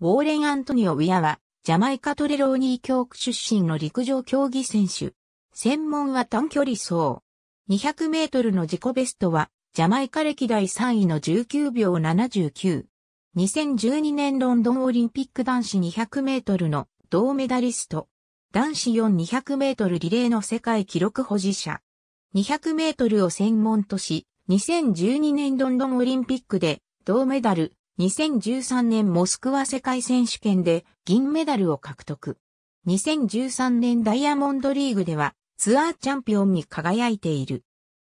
ウォーレン・アントニオ・ウィアは、ジャマイカトレローニー教区出身の陸上競技選手。専門は短距離走。200メートルの自己ベストは、ジャマイカ歴代3位の19秒79。2012年ロンドンオリンピック男子200メートルの銅メダリスト。男子4200メートルリレーの世界記録保持者。200メートルを専門とし、2012年ロンドンオリンピックで銅メダル、2013年モスクワ世界選手権で銀メダルを獲得。2013年ダイヤモンドリーグではツアーチャンピオンに輝いている。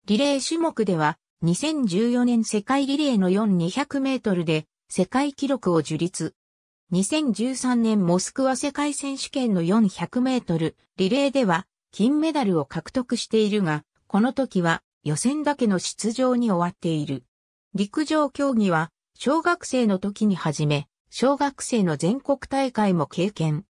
リレー種目では2014年世界リレーの4200メートルで世界記録を樹立。2013年モスクワ世界選手権の400メートルリレーでは金メダルを獲得しているが、この時は予選だけの出場に終わっている。陸上競技は小学生の時に始め、小学生の全国大会も経験。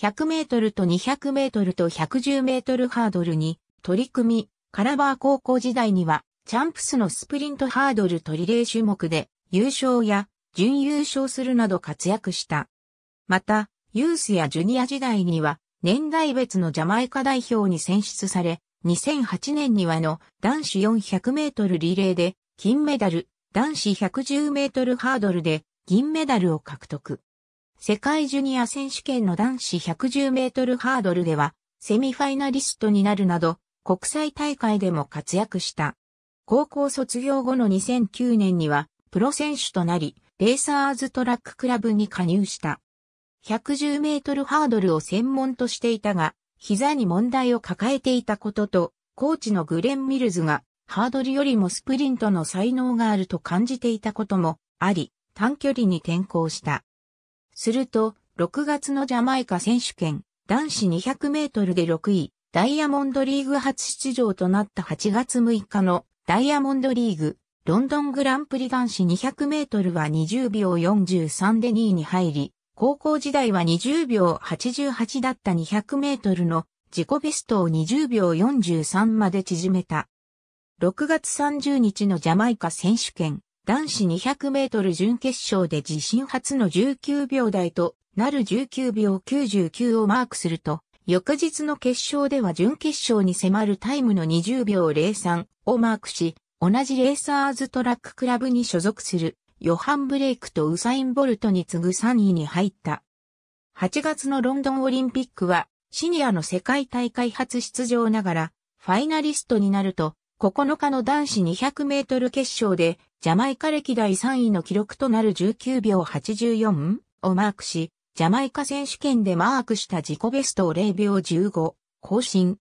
100メートルと200メートルと110メートルハードルに取り組み、カラバー高校時代には、チャンプスのスプリントハードルとリレー種目で優勝や準優勝するなど活躍した。また、ユースやジュニア時代には、年代別のジャマイカ代表に選出され、2008年にはの男子400メートルリレーで金メダル、男子110メートルハードルで銀メダルを獲得。世界ジュニア選手権の男子110メートルハードルでは、セミファイナリストになるなど、国際大会でも活躍した。高校卒業後の2009年には、プロ選手となり、レーサーズトラッククラブに加入した。110メートルハードルを専門としていたが、膝に問題を抱えていたことと、コーチのグレン・ミルズがハードルよりもスプリントの才能があると感じていたこともあり、短距離に転向した。すると、6月のジャマイカ選手権、男子200メートルで6位、ダイヤモンドリーグ初出場となった8月6日のダイヤモンドリーグ、ロンドングランプリ男子200メートルは20秒43で2位に入り、高校時代は20秒88だった200メートルの自己ベストを20秒43まで縮めた。6月30日のジャマイカ選手権男子200メートル準決勝で自身初の19秒台となる19秒99をマークすると、翌日の決勝では準決勝に迫るタイムの20秒03をマークし、同じレーサーズトラッククラブに所属するヨハン・ブレイクとウサイン・ボルトに次ぐ3位に入った。8月のロンドンオリンピックはシニアの世界大会初出場ながらファイナリストになると9日の男子200メートル決勝で、ジャマイカ歴代3位の記録となる19秒84をマークし、ジャマイカ選手権でマークした自己ベストを0秒15更新。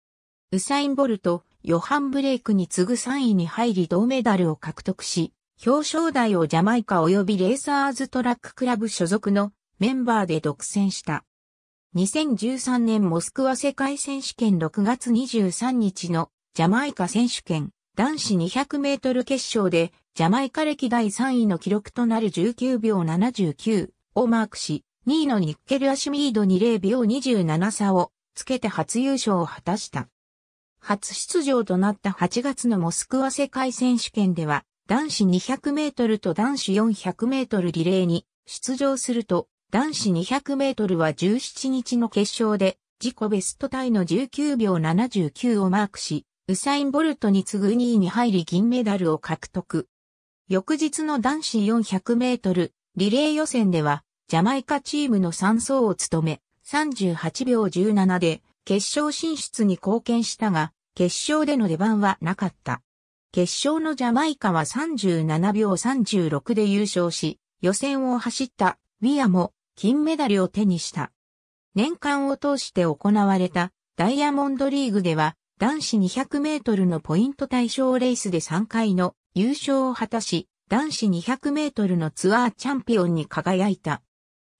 ウサイン・ボルト、ヨハン・ブレイクに次ぐ3位に入り銅メダルを獲得し、表彰台をジャマイカ及びレーサーズトラッククラブ所属のメンバーで独占した。2013年モスクワ世界選手権6月23日のジャマイカ選手権男子200メートル決勝でジャマイカ歴第3位の記録となる19秒79をマークし、2位のニッケル・アシュミードに0秒27差をつけて初優勝を果たした。初出場となった8月のモスクワ世界選手権では、男子200メートルと男子400メートルリレーに出場すると、男子200メートルは17日の決勝で自己ベストタイの19秒79をマークし、ウサイン・ボルトに次ぐ2位に入り銀メダルを獲得。翌日の男子400メートルリレー予選では、ジャマイカチームの3走を務め、38秒17で決勝進出に貢献したが、決勝での出番はなかった。決勝のジャマイカは37秒36で優勝し、予選を走ったウィアも金メダルを手にした。年間を通して行われたダイヤモンドリーグでは男子200メートルのポイント対象レースで3回の優勝を果たし、男子200メートルのツアーチャンピオンに輝いた。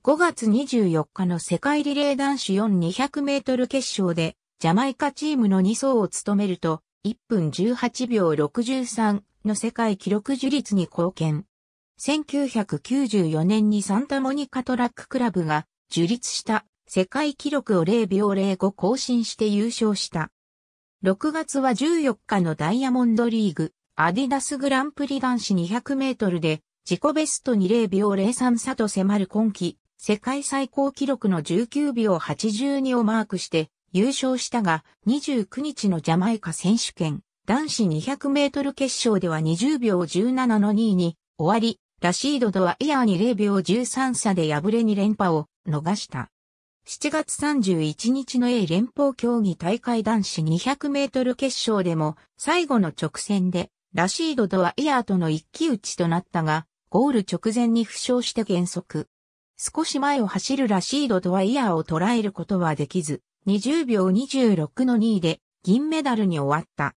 5月24日の世界リレー男子4200メートル決勝で、ジャマイカチームの2走を務めると、1分18秒63の世界記録樹立に貢献。1994年にサンタモニカトラッククラブが樹立した世界記録を0秒05更新して優勝した。6月は14日のダイヤモンドリーグ、アディダスグランプリ男子200メートルで、自己ベスト20秒03差と迫る今季、世界最高記録の19秒82をマークして優勝したが、29日のジャマイカ選手権、男子200メートル決勝では20秒17の2位に終わり、ラシードとはイヤーに0秒13差で敗れに連覇を逃した。7月31日の A 連邦競技大会男子200メートル決勝でも最後の直線でラシードとはイヤーとの一騎打ちとなったが、ゴール直前に負傷して減速。少し前を走るラシードとはイヤーを捉えることはできず、20秒26の2位で銀メダルに終わった。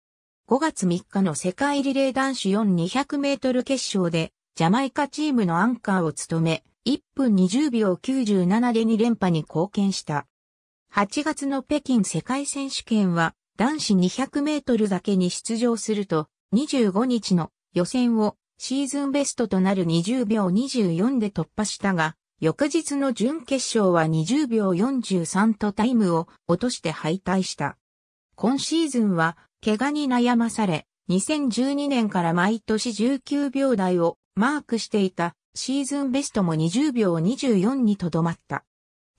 5月3日の世界リレー男子4200メートル決勝で、ジャマイカチームのアンカーを務め、1分20秒97で2連覇に貢献した。8月の北京世界選手権は男子200メートルだけに出場すると25日の予選をシーズンベストとなる20秒24で突破したが、翌日の準決勝は20秒43とタイムを落として敗退した。今シーズンは怪我に悩まされ、2012年から毎年19秒台をマークしていたシーズンベストも20秒24にとどまった。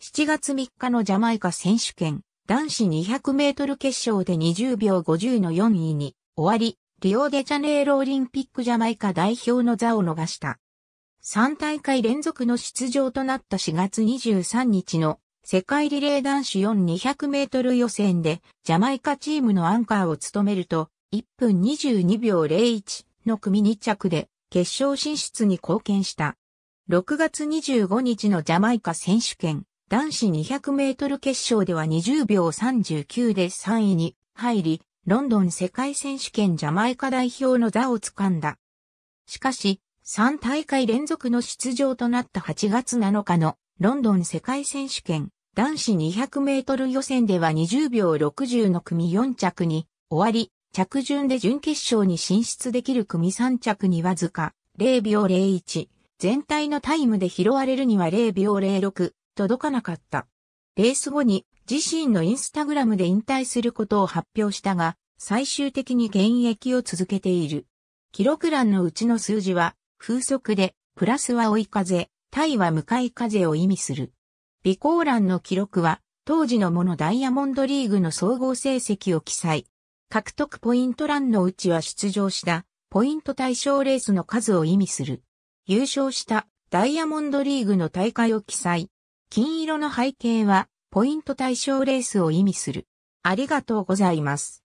7月3日のジャマイカ選手権、男子200メートル決勝で20秒50の4位に終わり、リオデジャネイロオリンピックジャマイカ代表の座を逃した。3大会連続の出場となった4月23日の世界リレー男子4200メートル予選でジャマイカチームのアンカーを務めると1分22秒01の組2着で決勝進出に貢献した。6月25日のジャマイカ選手権、男子200メートル決勝では20秒39で3位に入り、ロンドン世界選手権ジャマイカ代表の座を掴んだ。しかし、3大会連続の出場となった8月7日のロンドン世界選手権男子200メートル予選では20秒60の組4着に終わり、着順で準決勝に進出できる組3着にわずか0秒01、全体のタイムで拾われるには0秒06、届かなかった。レース後に自身のインスタグラムで引退することを発表したが、最終的に現役を続けている。記録欄のうちの数字は、風速で、プラスは追い風、タイは向かい風を意味する。備考欄の記録は、当時のものダイヤモンドリーグの総合成績を記載。獲得ポイント欄のうちは出場したポイント対象レースの数を意味する。優勝したダイヤモンドリーグの大会を記載。金色の背景はポイント対象レースを意味する。ありがとうございます。